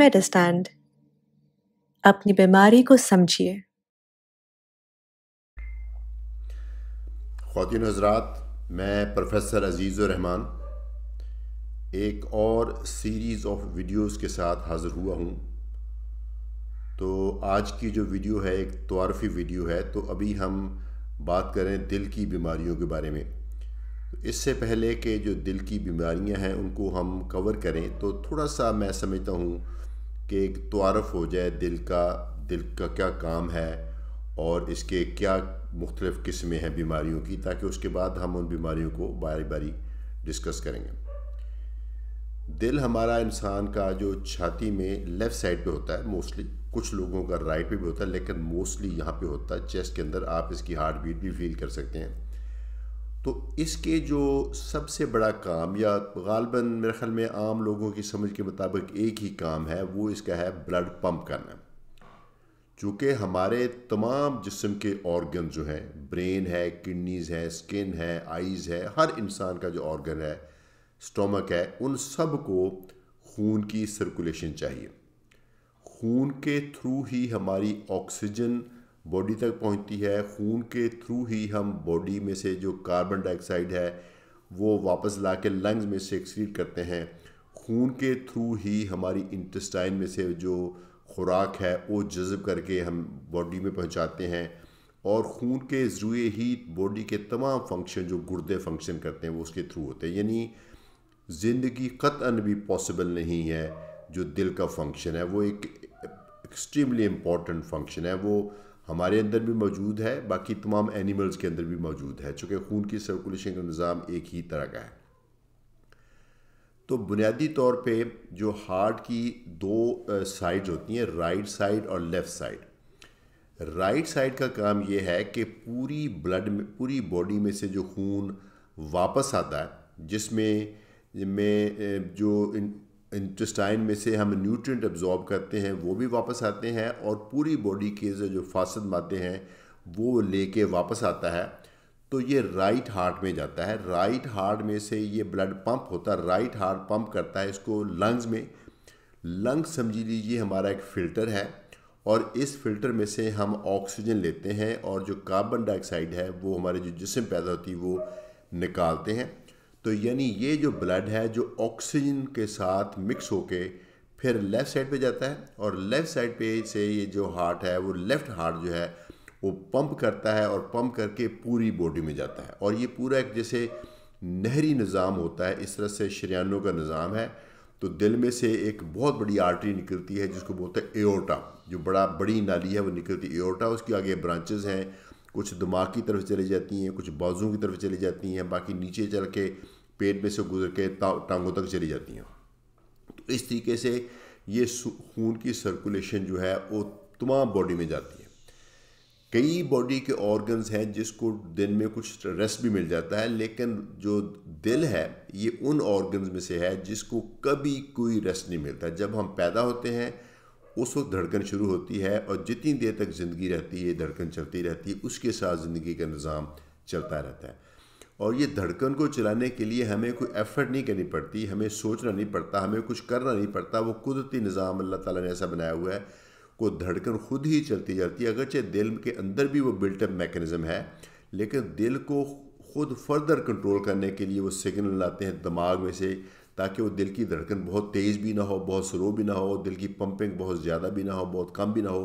मेडिस्टैंड अपनी बीमारी को समझिए खातिन हजरात मैं प्रोफेसर अजीज़ रहमान एक और सीरीज़ ऑफ वीडियोस के साथ हाज़िर हुआ हूँ तो आज की जो वीडियो है एक तारफ़ी वीडियो है तो अभी हम बात करें दिल की बीमारियों के बारे में तो इससे पहले के जो दिल की बीमारियां हैं उनको हम कवर करें तो थोड़ा सा मैं समझता हूँ कि एक तारफ़ हो जाए दिल का दिल का क्या काम है और इसके क्या मुख्तलिफ़ किस्में हैं बीमारियों की ताकि उसके बाद हम उन बीमारियों को बारी बारी डिस्कस करेंगे दिल हमारा इंसान का जो छाती में लेफ़्ट साइड पे होता है मोस्टली कुछ लोगों का राइट पे भी होता है लेकिन मोस्टली यहाँ पे होता है चेस्ट के अंदर आप इसकी हार्ट बीट भी फील कर सकते हैं तो इसके जो सबसे बड़ा काम या गालबन मेरे ख्याल में आम लोगों की समझ के मुताबिक एक ही काम है वो इसका है ब्लड पम्प करना चूँकि हमारे तमाम जिसम के ऑर्गन जो हैं ब्रेन है किडनीज़ है स्किन है आइज़ है हर इंसान का जो ऑर्गन है स्टोमक है उन सब को खून की सर्कुलेशन चाहिए खून के थ्रू ही हमारी ऑक्सीजन बॉडी तक पहुंचती है खून के थ्रू ही हम बॉडी में से जो कार्बन डाइऑक्साइड है वो वापस ला के लंग्स में से एक्सक्रीट करते हैं खून के थ्रू ही हमारी इंटेस्टाइन में से जो खुराक है वो जज्ब करके हम बॉडी में पहुंचाते हैं और खून के ज़रिए ही बॉडी के तमाम फंक्शन जो गुर्दे फंक्शन करते हैं वो उसके थ्रू होते हैं यानी ज़िंदगी कतअन भी पॉसिबल नहीं है जो दिल का फंक्शन है वो एक एक्सट्रीमली इम्पॉर्टेंट फंक्शन है वो हमारे अंदर भी मौजूद है बाकी तमाम एनिमल्स के अंदर भी मौजूद है चूँकि खून की सर्कुलेशन का निज़ाम एक ही तरह का है तो बुनियादी तौर पे जो हार्ट की दो साइड होती हैं राइट साइड और लेफ़्ट साइड राइट साइड का काम ये है कि पूरी ब्लड में पूरी बॉडी में से जो खून वापस आता है जिसमें में जो इंटेस्टाइन में से हम न्यूट्रिएंट अब्जॉर्ब करते हैं वो भी वापस आते हैं और पूरी बॉडी के जो फासद माते हैं वो लेके वापस आता है तो ये राइट हार्ट में जाता है राइट हार्ट में से ये ब्लड पंप होता है राइट हार्ट पंप करता है इसको लंग्स में लंग्स समझी लीजिए हमारा एक फ़िल्टर है और इस फिल्टर में से हम ऑक्सीजन लेते हैं और जो कार्बन डाइऑक्साइड है वो हमारे जो जिसम पैदा होती है वो निकालते हैं तो यानी ये जो ब्लड है जो ऑक्सीजन के साथ मिक्स होके फिर लेफ़्ट साइड पे जाता है और लेफ़्ट साइड पे से ये जो हार्ट है वो लेफ़्ट हार्ट जो है वो पंप करता है और पंप करके पूरी बॉडी में जाता है और ये पूरा एक जैसे नहरी निज़ाम होता है इस तरह से शरियानों का निज़ाम है तो दिल में से एक बहुत बड़ी आर्टरी निकलती है जिसको बोलते हैं एओटा जो बड़ा बड़ी नाली है वो निकलती है एओटा उसके आगे ब्रांचेज़ हैं कुछ दिमाग की तरफ चली जाती हैं कुछ बाजुओं की तरफ चली जाती हैं बाकी नीचे चल के पेट में से गुजर के टांगों तक चली जाती हैं तो इस तरीके से ये खून की सर्कुलेशन जो है वो तमाम बॉडी में जाती है कई बॉडी के ऑर्गन्स हैं जिसको दिन में कुछ रेस्ट भी मिल जाता है लेकिन जो दिल है ये उन ऑर्गन्स में से है जिसको कभी कोई रेस्ट नहीं मिलता जब हम पैदा होते हैं उस वक्त धड़कन शुरू होती है और जितनी देर तक ज़िंदगी रहती है धड़कन चलती रहती है उसके साथ ज़िंदगी का निज़ाम चलता रहता है और ये धड़कन को चलाने के लिए हमें कोई एफर्ट नहीं करनी पड़ती हमें सोचना नहीं पड़ता हमें कुछ करना नहीं पड़ता वो कुदरती निज़ाम अल्लाह ताला ने ऐसा बनाया हुआ है को धड़कन खुद ही चलती जाती है अगरचे दिल के अंदर भी वो बिल्टअप मैकेनिज़म है लेकिन दिल को खुद फर्दर कंट्रोल करने के लिए वो सिग्नल लाते हैं दिमाग में से ताकि वो दिल की धड़कन बहुत तेज़ भी ना हो बहुत स्लो भी ना हो दिल की पंपिंग बहुत ज़्यादा भी ना हो बहुत कम भी ना हो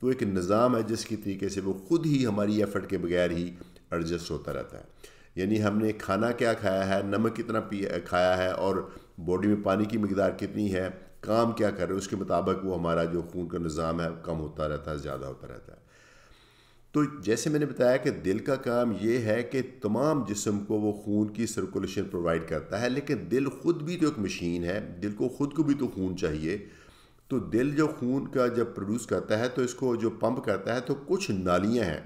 तो एक निज़ाम है जिसकी तरीके से वो खुद ही हमारी एफर्ट के बगैर ही एडजस्ट होता रहता है यानी हमने खाना क्या खाया है नमक कितना पिया खाया है और बॉडी में पानी की मकदार कितनी है काम क्या कर रहे हैं उसके मुताबिक वो हमारा जो खून का निज़ाम है कम होता रहता है ज़्यादा होता रहता है तो जैसे मैंने बताया कि दिल का काम ये है कि तमाम जिसम को वो खून की सर्कुलेशन प्रोवाइड करता है लेकिन दिल ख़ुद भी तो एक मशीन है दिल को ख़ुद को भी तो खून चाहिए तो दिल जो खून का जब प्रोड्यूस करता है तो इसको जो पंप करता है तो कुछ नालियाँ हैं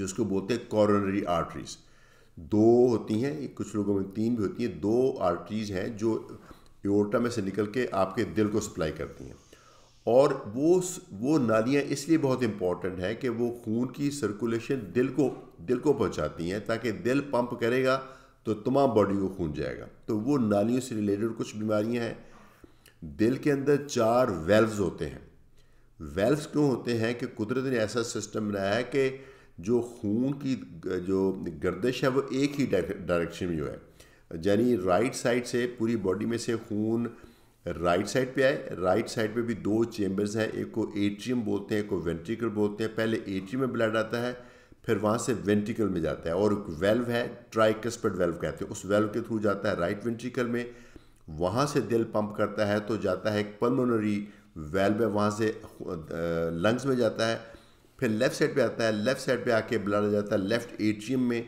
जिसको बोलते हैं कॉरनरी आर्टरीज़ दो होती हैं कुछ लोगों में तीन भी होती हैं दो आर्टरीज़ हैं जो योटा में से निकल के आपके दिल को सप्लाई करती हैं और वो वो नालियाँ इसलिए बहुत इम्पॉर्टेंट हैं कि वो खून की सर्कुलेशन दिल को दिल को पहुँचाती हैं ताकि दिल पंप करेगा तो तमाम बॉडी को खून जाएगा तो वो नालियों से रिलेटेड कुछ बीमारियां हैं दिल के अंदर चार वेल्व्स होते हैं वेल्व्स क्यों होते हैं कि कुदरत ने ऐसा सिस्टम बनाया है कि जो खून की जो गर्दिश है वो एक ही डायरेक्शन में जो है यानी राइट साइड से पूरी बॉडी में से खून राइट साइड पे आए राइट साइड पे भी दो चेम्बर्स हैं एक को एट्रियम बोलते हैं एक को वेंट्रिकल बोलते हैं पहले एट्रियम में ब्लड आता है फिर वहाँ से वेंट्रिकल में जाता है और एक वेल्व है ट्राइकस्पड वेल्व कहते हैं उस वेल्व के थ्रू जाता है राइट वेंट्रिकल में वहाँ से दिल पंप करता है तो जाता है एक पल्मोनरी वेल्व है वहाँ से लंग्स में जाता है फिर लेफ़्ट साइड पे आता है लेफ़्ट साइड पे आके ब्लड आ जाता है लेफ़्ट एट्रियम में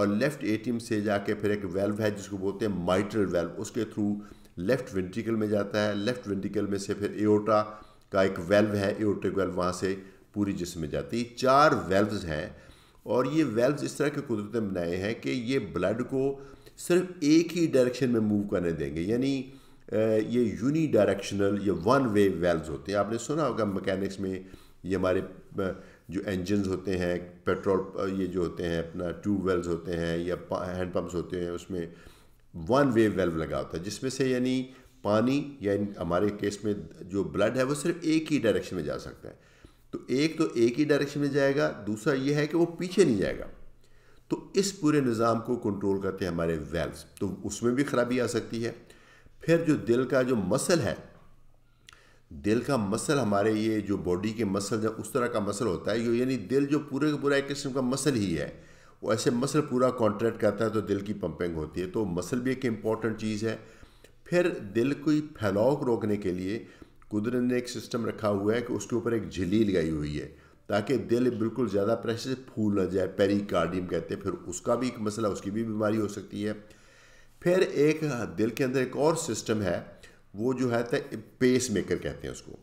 और लेफ़्ट एट्रियम से जाके फिर एक वेल्व है जिसको बोलते हैं माइट्रल वेल्व उसके थ्रू लेफ्ट वेंट्रिकल में जाता है लेफ्ट वेंट्रिकल में से फिर एओटा का एक वेल्व है एओटिक वेल्व वहाँ से पूरी जिसम में जाती है चार वेल्व्स हैं और ये वेल्व्स इस तरह के कुदरत बनाए हैं कि ये ब्लड को सिर्फ एक ही डायरेक्शन में मूव करने देंगे यानी ये यूनी डायरेक्शनल ये वन वे वेल्व होते हैं आपने सुना होगा मैकेनिक्स में ये हमारे जो इंजन होते हैं पेट्रोल ये जो होते हैं अपना ट्यूब वेल्स होते हैं या हैंड होते हैं उसमें वन वे वेल्व लगा होता है जिसमें से यानी पानी या हमारे केस में जो ब्लड है वो सिर्फ एक ही डायरेक्शन में जा सकता है तो एक तो एक ही डायरेक्शन में जाएगा दूसरा ये है कि वो पीछे नहीं जाएगा तो इस पूरे निज़ाम को कंट्रोल करते हैं हमारे वेल्व्स तो उसमें भी ख़राबी आ सकती है फिर जो दिल का जो मसल है दिल का मसल हमारे ये जो बॉडी के मसल जब उस तरह का मसल होता है यानी दिल जो पूरे का पूरा एक किस्म का मसल ही है वो ऐसे मसल पूरा कॉन्ट्रैक्ट करता है तो दिल की पंपिंग होती है तो मसल भी एक इम्पॉर्टेंट चीज़ है फिर दिल की फैलाव को रोकने के लिए कुदरत ने एक सिस्टम रखा हुआ है कि उसके ऊपर एक झिली लगाई हुई है ताकि दिल बिल्कुल ज़्यादा प्रेशर से फूल ना जाए पेरिकार्डियम कहते हैं फिर उसका भी एक मसला उसकी भी बीमारी हो सकती है फिर एक दिल के अंदर एक और सिस्टम है वो जो है पेस तो मेकर कहते हैं उसको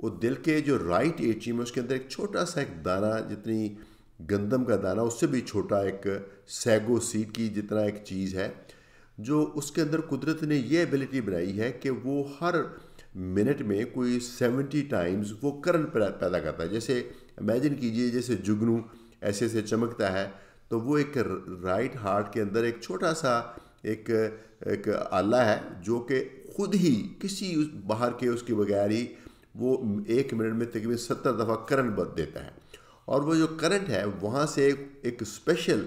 वो दिल के जो राइट एट्रियम में उसके अंदर एक छोटा सा एक दाना जितनी गंदम का दाना उससे भी छोटा एक सैगो सीड की जितना एक चीज़ है जो उसके अंदर कुदरत ने ये एबिलिटी बनाई है कि वो हर मिनट में कोई सेवेंटी टाइम्स वो करंट पैदा करता है जैसे इमेजिन कीजिए जैसे जुगनू ऐसे ऐसे चमकता है तो वो एक राइट हार्ट के अंदर एक छोटा सा एक एक आला है जो कि खुद ही किसी बाहर के उसके बगैर ही वो एक मिनट में तकरीबन सत्तर दफ़ा करंट बद देता है और वो जो करंट है वहाँ से एक, एक स्पेशल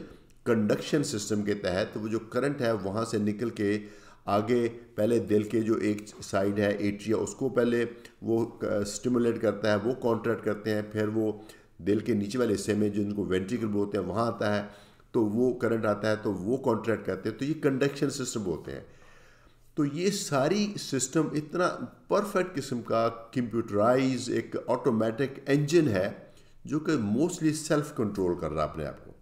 कंडक्शन सिस्टम के तहत तो वो जो करंट है वहाँ से निकल के आगे पहले दिल के जो एक साइड है एट्रिया उसको पहले वो स्टिमुलेट करता है वो कॉन्ट्रैक्ट करते हैं फिर वो दिल के नीचे वाले हिस्से में जिनको वेंट्रिकल बोलते हैं वहाँ आता है तो वो करंट आता है तो वो कॉन्ट्रैक्ट करते हैं तो ये कंडक्शन सिस्टम बोलते हैं तो ये सारी सिस्टम इतना परफेक्ट किस्म का कंप्यूटराइज एक ऑटोमेटिक इंजन है जो कि मोस्टली सेल्फ कंट्रोल कर रहा अपने आप को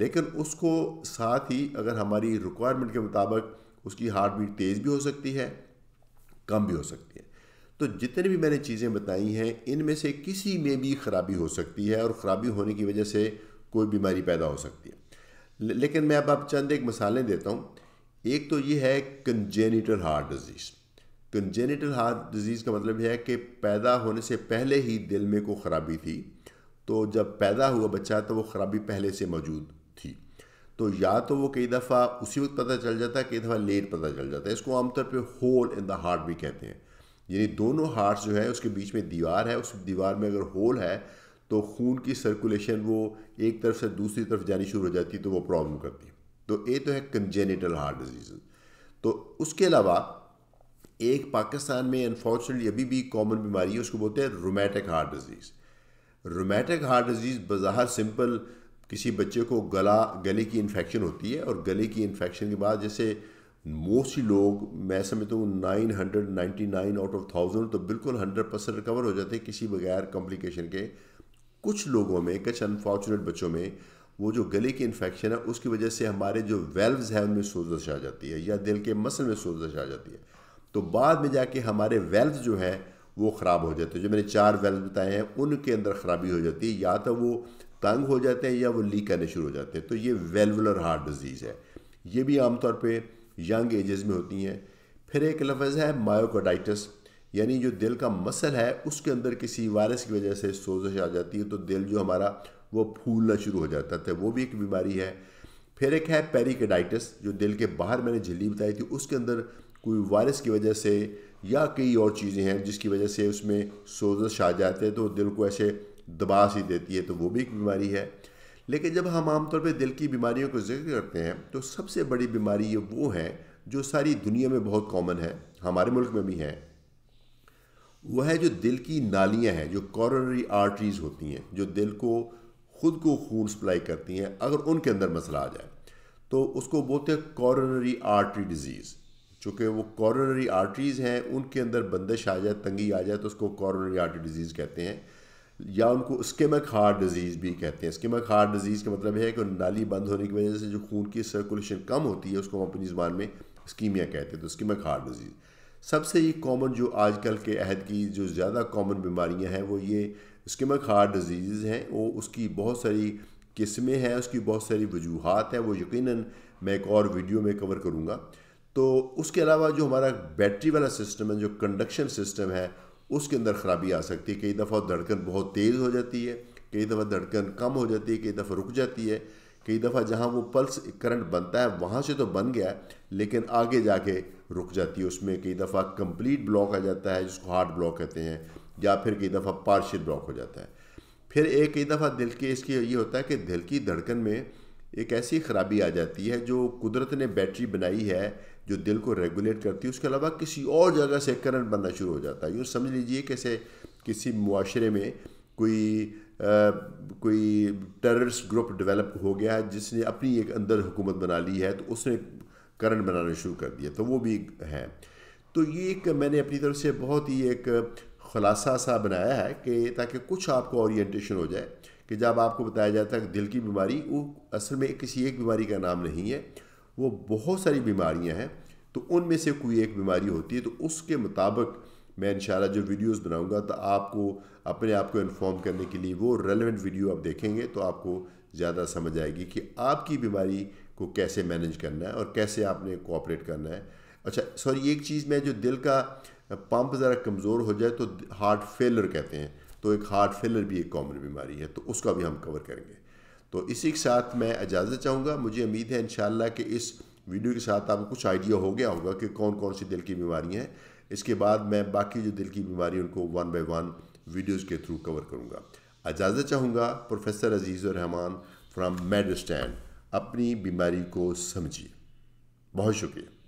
लेकिन उसको साथ ही अगर हमारी रिक्वायरमेंट के मुताबिक उसकी हार्ट बीट तेज़ भी हो सकती है कम भी हो सकती है तो जितने भी मैंने चीज़ें बताई हैं इनमें से किसी में भी ख़राबी हो सकती है और ख़राबी होने की वजह से कोई बीमारी पैदा हो सकती है लेकिन मैं अब आप चंद एक मसालें देता हूँ एक तो ये है congenital heart disease congenital heart disease का मतलब यह है कि पैदा होने से पहले ही दिल में कोई ख़राबी थी तो जब पैदा हुआ बच्चा तो वो खराबी पहले से मौजूद थी तो या तो वो कई दफ़ा उसी वक्त पता चल जाता है कई दफ़ा लेट पता चल जाता है इसको आमतौर पे होल इन द हार्ट भी कहते हैं यानी दोनों हार्ट जो है उसके बीच में दीवार है उस दीवार में अगर होल है तो खून की सर्कुलेशन वो एक तरफ से दूसरी तरफ जानी शुरू हो जाती है तो वो प्रॉब्लम करती है तो ये तो है कंजेनिटल हार्ट डिजीज तो उसके अलावा एक पाकिस्तान में अनफॉर्चुनेटली अभी भी कॉमन बीमारी है उसको बोलते हैं rheumatic heart disease rheumatic heart disease बाहर सिंपल किसी बच्चे को गला गले की इन्फेक्शन होती है और गले की इन्फेक्शन के बाद जैसे मोस्टली लोग मैं समझता हूँ nine hundred ninety nine out of thousand तो बिल्कुल हंड्रेड परसेंट रिकवर हो जाते हैं किसी बगैर कॉम्प्लिकेशन के कुछ लोगों में कुछ अनफॉर्चुनेट बच्चों में वो जो गले की इन्फेक्शन है उसकी वजह से हमारे जो वेल्व्स हैं उनमें सोजश आ जाती है या दिल के मसल में सोजश आ जाती है तो बाद में जाके हमारे वेल्व जो है वो ख़राब हो जाते हैं जो मैंने चार वेल्व बताए हैं उनके अंदर ख़राबी हो जाती है या तो वो तंग हो जाते हैं या वो लीक करने शुरू हो जाते हैं तो ये वेल्वुलर हार्ट डिजीज़ है ये भी आमतौर पर यंग एजेस में होती हैं फिर एक लफ्ज़ है मायोकोडाइटिस यानी जो दिल का मसल है उसके अंदर किसी वायरस की वजह से सोजश आ जाती है तो दिल जो हमारा वो फूलना शुरू हो जाता था वो भी एक बीमारी है फिर एक है पेरिकेडाइटिस जो दिल के बाहर मैंने झिल्ली बताई थी उसके अंदर कोई वायरस की वजह से या कई और चीज़ें हैं जिसकी वजह से उसमें सोजश आ जाते हैं तो दिल को ऐसे दबा सी देती है तो वो भी एक बीमारी है लेकिन जब हम आमतौर पर दिल की बीमारियों को जिक्र करते हैं तो सबसे बड़ी बीमारी ये वो है जो सारी दुनिया में बहुत कॉमन है हमारे मुल्क में भी है वह है जो दिल की नालियां हैं जो कॉररी आर्टरीज होती हैं जो दिल को खुद को खून सप्लाई करती हैं अगर उनके अंदर मसला आ जाए तो उसको बोलते हैं कॉररी आर्टरी डिजीज़ चूँकि वो कॉरोनरी आर्टरीज़ हैं उनके अंदर बंदिश आ जाए तंगी आ जाए तो उसको कॉरोनरी आर्टरी डिजीज़ कहते हैं या उनको स्केमक हार्ट डिजीज़ भी कहते हैं स्केमक हार्ट डिजीज़ का मतलब है कि नाली बंद होने की वजह से जो खून की सर्कुलेशन कम होती है उसको हम अपनी ज़बान में स्कीमिया कहते हैं तो स्कीमक हार्ट डिजीज़ सबसे ये कॉमन जो आजकल के अहद की जो ज़्यादा कॉमन बीमारियाँ हैं वो ये स्कीमक हार्ट डिजीज़ हैं वो उसकी बहुत सारी किस्में हैं उसकी बहुत सारी वजूहत हैं वो यकीन मैं एक और वीडियो में कवर करूँगा तो उसके अलावा जो हमारा बैटरी वाला सिस्टम है जो कंडक्शन सिस्टम है उसके अंदर ख़राबी आ सकती है कई दफ़ा धड़कन बहुत तेज़ हो जाती है कई दफ़ा धड़कन कम हो जाती है कई दफ़ा रुक जाती है कई दफ़ा जहाँ वो पल्स करंट बनता है वहाँ से तो बन गया लेकिन आगे जाके रुक जाती है उसमें कई दफ़ा कंप्लीट ब्लॉक आ जाता है जिसको हार्ट ब्लॉक कहते हैं या फिर कई दफ़ा पार्शियल ब्लॉक हो जाता है फिर एक कई दफ़ा दिल के इसकी ये होता है कि दिल की धड़कन में एक ऐसी खराबी आ जाती है जो कुदरत ने बैटरी बनाई है जो दिल को रेगुलेट करती है उसके अलावा किसी और जगह से करंट बनना शुरू हो जाता है यूँ समझ लीजिए कैसे किसी माशरे में कोई आ, कोई टेररिस्ट ग्रुप डेवलप हो गया है जिसने अपनी एक अंदर हुकूमत बना ली है तो उसने करंट बनाना शुरू कर दिया तो वो भी है तो ये एक मैंने अपनी तरफ से बहुत ही एक खुलासा सा बनाया है कि ताकि कुछ आपको ओरिएंटेशन हो जाए कि जब आपको बताया जाता है कि दिल की बीमारी वो असल में किसी एक बीमारी का नाम नहीं है वो बहुत सारी बीमारियां हैं तो उनमें से कोई एक बीमारी होती है तो उसके मुताबिक मैं इन जो वीडियोस बनाऊंगा तो आपको अपने आप को इन्फॉर्म करने के लिए वो रेलिवेंट वीडियो आप देखेंगे तो आपको ज़्यादा समझ आएगी कि आपकी बीमारी को कैसे मैनेज करना है और कैसे आपने कोऑपरेट करना है अच्छा सॉरी एक चीज़ में जो दिल का पंप ज़रा कमज़ोर हो जाए तो हार्ट फेलर कहते हैं तो एक हार्ट फेलर भी एक कॉमन बीमारी है तो उसका भी हम कवर करेंगे तो इसी के साथ मैं इजाज़त चाहूँगा मुझे उम्मीद है इन कि इस वीडियो के साथ आपको कुछ आइडिया हो गया होगा कि कौन कौन सी दिल की बीमारियाँ हैं इसके बाद मैं बाकी जो दिल की बीमारी उनको वन बाई वन वीडियोज़ के थ्रू कवर करूँगा इजाज़त चाहूँगा professor Aziz Rahman from Med Stand अपनी बीमारी को समझिए बहुत शुक्रिया